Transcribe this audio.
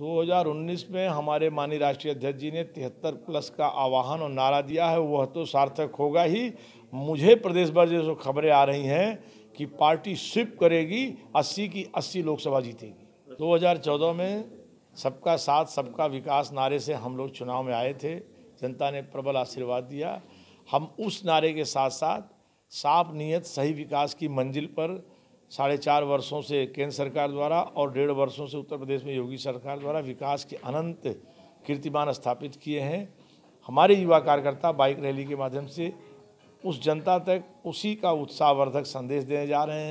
2019 में हमारे माननीय राष्ट्रीय अध्यक्ष जी ने तिहत्तर प्लस का आवाहन और नारा दिया है वह तो सार्थक होगा ही मुझे प्रदेश भर जैसे खबरें आ रही हैं कि पार्टी स्विप करेगी 80 की 80 लोकसभा जीतेगी 2014 में सबका साथ सबका विकास नारे से हम लोग चुनाव में आए थे जनता ने प्रबल आशीर्वाद दिया हम उस नारे के साथ साथ साफ नीयत सही विकास की मंजिल पर साढ़े चार वर्षों से केंद्र सरकार द्वारा और डेढ़ वर्षों से उत्तर प्रदेश में योगी सरकार द्वारा विकास के अनंत कीर्तिमान स्थापित किए हैं हमारे युवा कार्यकर्ता बाइक रैली के माध्यम से उस जनता तक उसी का उत्साहवर्धक संदेश देने जा रहे हैं